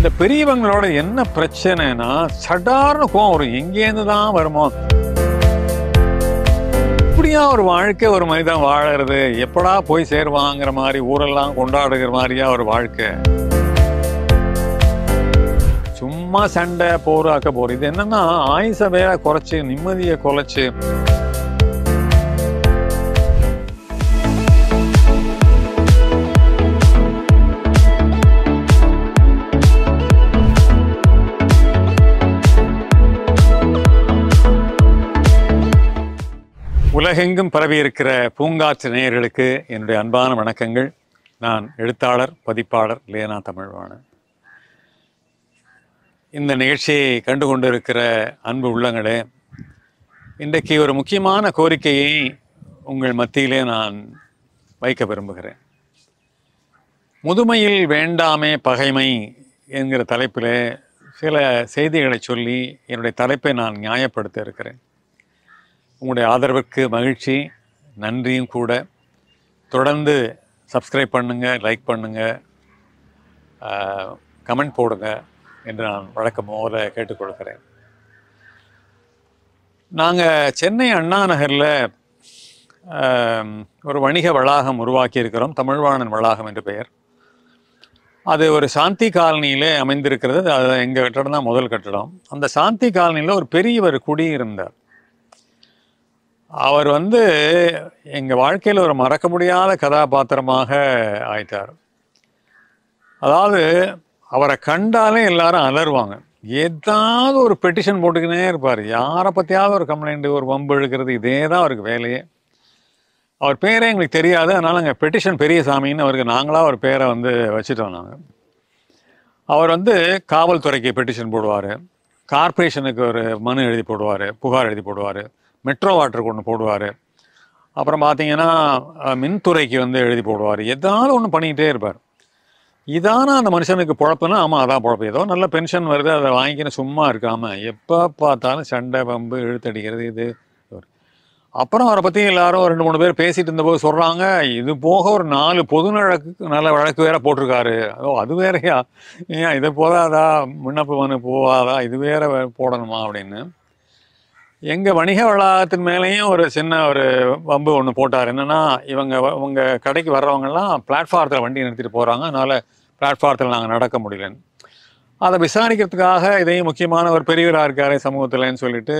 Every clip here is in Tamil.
இந்த பெரியவங்களோட என்ன பிரச்சனைனா சடார்னு கோவம் வரும் எங்கேருந்து தான் வருமோ இப்படியா ஒரு வாழ்க்கை ஒரு மனிதன் வாழறது எப்படா போய் சேருவாங்கிற மாதிரி ஊரெல்லாம் கொண்டாடுகிற மாதிரியா ஒரு வாழ்க்கை சும்மா சண்டை போராக்க போறோம் இது என்னன்னா ஆயுச வேலை குறைச்சி நிம்மதியை குறைச்சி உலகெங்கும் பரவியிருக்கிற பூங்காற்று நேயர்களுக்கு என்னுடைய அன்பான வணக்கங்கள் நான் எழுத்தாளர் பதிப்பாளர் லேனா தமிழ்வாணன் இந்த நிகழ்ச்சியை கண்டு கொண்டிருக்கிற அன்பு உள்ளங்களே இன்றைக்கு ஒரு முக்கியமான கோரிக்கையை உங்கள் மத்தியிலே நான் வைக்க விரும்புகிறேன் முதுமையில் வேண்டாமே பகைமை என்கிற தலைப்பில் சில செய்திகளை சொல்லி என்னுடைய தலைப்பை நான் நியாயப்படுத்த இருக்கிறேன் உங்களுடைய ஆதரவிற்கு மகிழ்ச்சி நன்றியும் கூட தொடர்ந்து சப்ஸ்கிரைப் பண்ணுங்கள் லைக் பண்ணுங்கள் கமெண்ட் போடுங்க என்று நான் வழக்கம் போல கேட்டுக்கொள்கிறேன் நாங்கள் சென்னை அண்ணா நகரில் ஒரு வணிக வளாகம் உருவாக்கியிருக்கிறோம் தமிழ்வாணன் வளாகம் என்று பெயர் அது ஒரு சாந்தி காலனியிலே அமைந்திருக்கிறது அது எங்கள் கட்டடம் தான் முதல் கட்டடம் அந்த சாந்தி காலனியில் ஒரு பெரியவர் குடியிருந்தார் அவர் வந்து எங்கள் வாழ்க்கையில் ஒரு மறக்க முடியாத கதாபாத்திரமாக ஆயிட்டார் அதாவது அவரை கண்டாலே எல்லாரும் அலறுவாங்க ஏதாவது ஒரு பெட்டிஷன் போட்டுக்கினே இருப்பார் யாரை பற்றியாவது ஒரு கம்ப்ளைண்ட்டு ஒரு வம்பு எழுக்கிறது இதே தான் அவருக்கு வேலையே அவர் பேரே எங்களுக்கு தெரியாது அதனால் அங்கே பெட்டிஷன் பெரிய சாமின்னு அவருக்கு நாங்களாக ஒரு பேரை வந்து வச்சுட்டோம் நாங்கள் அவர் வந்து காவல்துறைக்கு பெட்டிஷன் போடுவார் கார்ப்பரேஷனுக்கு ஒரு மனு எழுதி போடுவார் புகார் எழுதி போடுவார் மெட்ரோ வாட்டருக்கு ஒன்று போடுவார் அப்புறம் பார்த்தீங்கன்னா மின்துறைக்கு வந்து எழுதி போடுவார் எதாவது ஒன்று பண்ணிக்கிட்டே இருப்பார் இதான அந்த மனுஷனுக்கு பொழப்புனா ஆமாம் அதான் பொழப்பு ஏதோ நல்ல பென்ஷன் வருது அதை வாங்கிக்கின்னு சும்மா இருக்காமல் எப்போ பார்த்தாலும் சண்டை பம்பு இழுத்தடிக்கிறது இது அப்புறம் அவரை பற்றி எல்லாரும் ரெண்டு மூணு பேர் பேசிகிட்டு இருந்தபோது சொல்கிறாங்க இது போக ஒரு நாலு பொது வழக்கு நல்ல வழக்கு வேற போட்டிருக்காரு ஓ அது வேறையா ஏன் இதை போதாதா விண்ணப்ப மனு போவாதா இது வேற போடணுமா அப்படின்னு எங்கள் வணிக வளாகத்தின் மேலேயும் ஒரு சின்ன ஒரு வம்பு ஒன்று போட்டார் என்னென்னா இவங்க இவங்க கடைக்கு வர்றவங்கெல்லாம் பிளாட்ஃபாரத்தில் வண்டி நிறுத்திட்டு போகிறாங்க அதனால் பிளாட்ஃபாரத்தில் நாங்கள் நடக்க முடியலன்னு அதை விசாரிக்கிறதுக்காக இதையும் முக்கியமான ஒரு பெரியவராக இருக்கார் சமூகத்தில்ன்னு சொல்லிட்டு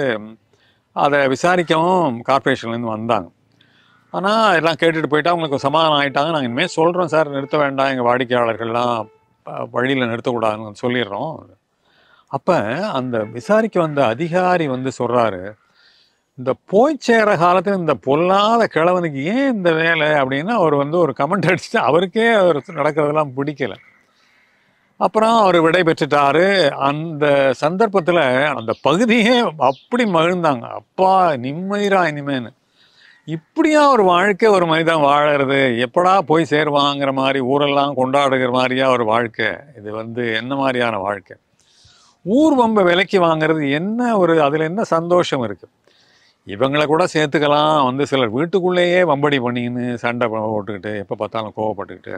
அதை விசாரிக்கவும் கார்பரேஷன்லேருந்து வந்தாங்க ஆனால் எல்லாம் கேட்டுட்டு போயிட்டு அவங்களுக்கு சமாதானம் ஆகிட்டாங்க நாங்கள் இனிமேல் சொல்கிறோம் சார் நிறுத்த வேண்டாம் எங்கள் வாடிக்கையாளர்கள்லாம் வழியில் நிறுத்தக்கூடாதுன்னு சொல்லிடுறோம் அப்போ அந்த விசாரிக்க வந்த அதிகாரி வந்து சொல்கிறாரு இந்த போய் சேர காலத்தில் இந்த பொல்லாத கிழவனுக்கு ஏன் இந்த வேலை அப்படின்னு அவர் வந்து ஒரு கமெண்ட் அடிச்சுட்டு அவருக்கே அவர் நடக்கிறதெல்லாம் பிடிக்கல அப்புறம் அவர் விடை பெற்றுட்டாரு அந்த சந்தர்ப்பத்தில் அந்த பகுதியே அப்படி மகிழ்ந்தாங்க அப்பா நிம்மதிரா இனிமேன்னு இப்படியா ஒரு வாழ்க்கை ஒரு மனிதன் வாழறது எப்படா போய் சேருவாங்கிற மாதிரி ஊரெல்லாம் கொண்டாடுகிற மாதிரியா ஒரு வாழ்க்கை இது வந்து என்ன மாதிரியான வாழ்க்கை ஊர் விலைக்கு வாங்குறது என்ன ஒரு அதில் என்ன சந்தோஷம் இருக்குது இவங்களை கூட சேர்த்துக்கலாம் வந்து சிலர் வீட்டுக்குள்ளேயே வம்படி பண்ணின்னு சண்டை போட்டுக்கிட்டு எப்போ பார்த்தாலும் கோவப்பட்டுக்கிட்டு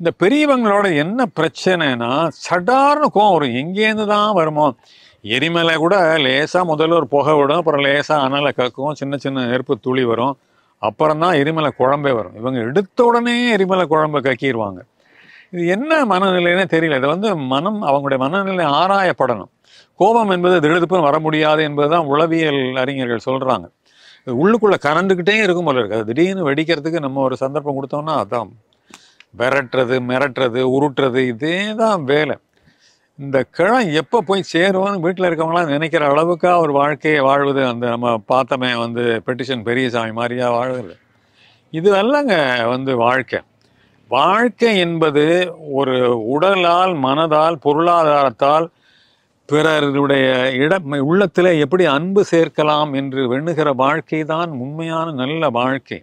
இந்த பெரியவங்களோட என்ன பிரச்சனைனா சடார்னு கோவம் வரும் எங்கேருந்து தான் வருமோ எரிமலை கூட லேசாக முதல்ல ஒரு புகை விடும் அப்புறம் லேசாக அனலை கக்கும் சின்ன சின்ன நெருப்பு துளி வரும் அப்புறம் தான் எரிமலை குழம்பே வரும் இவங்க எடுத்த உடனே எரிமலை குழம்பை கக்கிடுவாங்க இது என்ன மனநிலைன்னு தெரியல இது வந்து மனம் அவங்களுடைய மனநிலை ஆராயப்படணும் கோபம் என்பது திடுதுப்பும் வர முடியாது என்பது தான் உளவியல் அறிஞர்கள் சொல்கிறாங்க உள்ளுக்குள்ளே கறந்துக்கிட்டே இருக்கும் போல இருக்குது திடீர்னு வெடிக்கிறதுக்கு நம்ம ஒரு சந்தர்ப்பம் கொடுத்தோம்னா அதான் விரட்டுறது மிரட்டுறது உருட்டுறது இதே தான் வேலை இந்த கிழம் எப்போ போய் சேருவோம்னு வீட்டில் இருக்கவங்களாம் நினைக்கிற அளவுக்காக ஒரு வாழ்க்கையை வாழ்வது அந்த நம்ம பார்த்தமே வந்து பெட்டிஷன் பெரியசாமி மாதிரியாக வாழ்வது இது வந்து வாழ்க்கை வாழ்க்கை என்பது ஒரு உடலால் மனதால் பொருளாதாரத்தால் பிறருடைய இடம் உள்ளத்தில் எப்படி அன்பு சேர்க்கலாம் என்று வெண்ணுகிற வாழ்க்கை தான் உண்மையான நல்ல வாழ்க்கை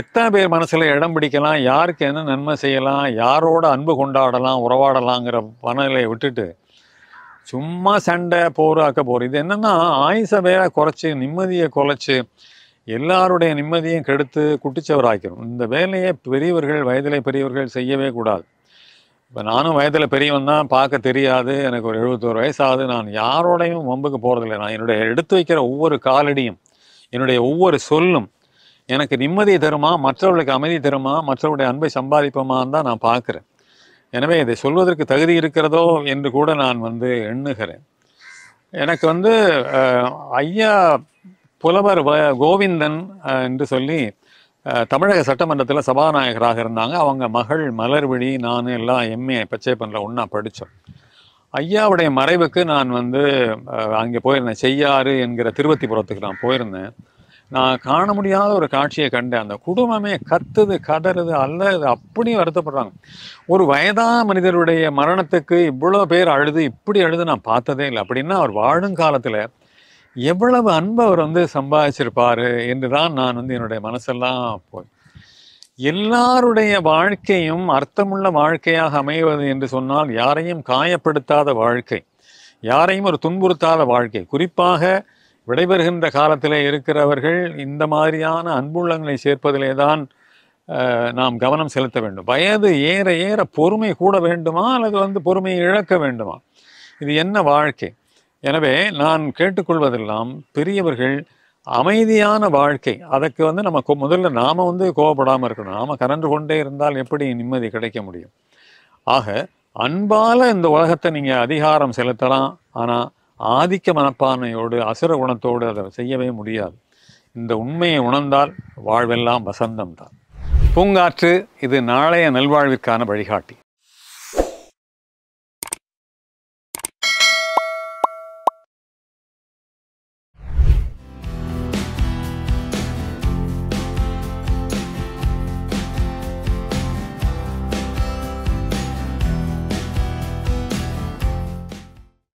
எத்தனை பேர் மனசில் இடம் பிடிக்கலாம் யாருக்கு என்ன நன்மை செய்யலாம் யாரோட அன்பு கொண்டாடலாம் உறவாடலாங்கிற மனநிலையை விட்டுட்டு சும்மா சண்டை போராக்க போகிறோம் போர் இது என்னென்னா ஆயுச வேற குறைச்சி நிம்மதியை குறைச்சி எல்லாருடைய நிம்மதியும் கெடுத்து குட்டிச்சவராக்கிறோம் இந்த வேலையை பெரியவர்கள் வயதில் பெரியவர்கள் செய்யவே கூடாது இப்போ நானும் வயதில் பெரியவன் தான் பார்க்க தெரியாது எனக்கு ஒரு எழுபத்தோரு வயசாகுது நான் யாரோடையும் வம்புக்கு போகிறதில்ல நான் என்னுடைய எடுத்து வைக்கிற ஒவ்வொரு காலடியும் என்னுடைய ஒவ்வொரு சொல்லும் எனக்கு நிம்மதியை தருமா மற்றவர்களுக்கு அமைதி தருமா மற்றவருடைய அன்பை சம்பாதிப்போமான்னு தான் நான் பார்க்குறேன் எனவே இதை சொல்வதற்கு தகுதி இருக்கிறதோ என்று கூட நான் வந்து எண்ணுகிறேன் எனக்கு வந்து ஐயா புலவர் கோவிந்தன் என்று சொல்லி தமிழக சட்டமன்றத்தில் சபாநாயகராக இருந்தாங்க அவங்க மகள் மலர்விழி நான் எல்லாம் எம்ஏ பச்சைப்பனில் ஒன்றா படித்தோம் ஐயாவுடைய மறைவுக்கு நான் வந்து அங்கே போயிருந்தேன் செய்யாறு என்கிற திருவத்திபுரத்துக்கு நான் போயிருந்தேன் நான் காண முடியாத ஒரு காட்சியை கண்டேன் அந்த குடும்பமே கத்துது கதறுது அல்லது அப்படி வருத்தப்படுறாங்க ஒரு வயதான மனிதருடைய மரணத்துக்கு இவ்வளோ பேர் அழுது இப்படி அழுது நான் பார்த்ததே இல்லை அப்படின்னா அவர் வாழும் காலத்தில் எவ்வளவு அன்பு அவர் வந்து சம்பாதிச்சிருப்பார் என்று தான் நான் வந்து என்னுடைய மனசெல்லாம் போய் எல்லாருடைய வாழ்க்கையும் அர்த்தமுள்ள வாழ்க்கையாக அமைவது என்று சொன்னால் யாரையும் காயப்படுத்தாத வாழ்க்கை யாரையும் ஒரு துன்புறுத்தாத வாழ்க்கை குறிப்பாக விடைபெறுகின்ற காலத்தில் இருக்கிறவர்கள் இந்த மாதிரியான அன்புள்ளங்களை சேர்ப்பதிலே தான் நாம் கவனம் செலுத்த வேண்டும் வயது ஏற ஏற பொறுமை கூட வேண்டுமா அல்லது வந்து பொறுமையை இழக்க வேண்டுமா இது என்ன வாழ்க்கை எனவே நான் கேட்டுக்கொள்வதெல்லாம் பெரியவர்கள் அமைதியான வாழ்க்கை அதுக்கு வந்து நம்ம முதல்ல நாம் வந்து கோவப்படாமல் இருக்கணும் நாம் கரண்டு கொண்டே இருந்தால் எப்படி நிம்மதி கிடைக்க முடியும் ஆக அன்பால் இந்த உலகத்தை நீங்கள் அதிகாரம் செலுத்தலாம் ஆனால் ஆதிக்க மனப்பான்மையோடு அசுர குணத்தோடு அதை செய்யவே முடியாது இந்த உண்மையை உணர்ந்தால் வாழ்வெல்லாம் வசந்தம் தான் பூங்காற்று இது நாளைய நல்வாழ்விற்கான வழிகாட்டி